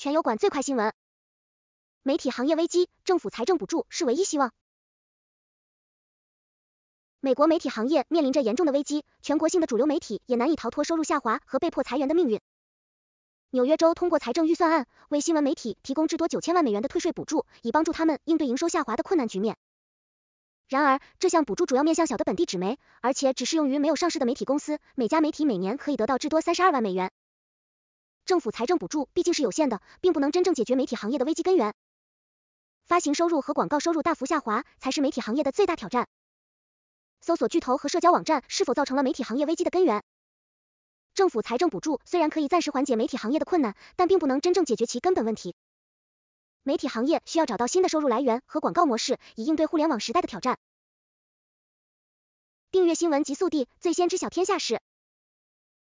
全油管最快新闻：媒体行业危机，政府财政补助是唯一希望。美国媒体行业面临着严重的危机，全国性的主流媒体也难以逃脱收入下滑和被迫裁员的命运。纽约州通过财政预算案，为新闻媒体提供至多九千万美元的退税补助，以帮助他们应对营收下滑的困难局面。然而，这项补助主要面向小的本地纸媒，而且只适用于没有上市的媒体公司，每家媒体每年可以得到至多三十二万美元。政府财政补助毕竟是有限的，并不能真正解决媒体行业的危机根源。发行收入和广告收入大幅下滑才是媒体行业的最大挑战。搜索巨头和社交网站是否造成了媒体行业危机的根源？政府财政补助虽然可以暂时缓解媒体行业的困难，但并不能真正解决其根本问题。媒体行业需要找到新的收入来源和广告模式，以应对互联网时代的挑战。订阅新闻极速递，最先知晓天下事。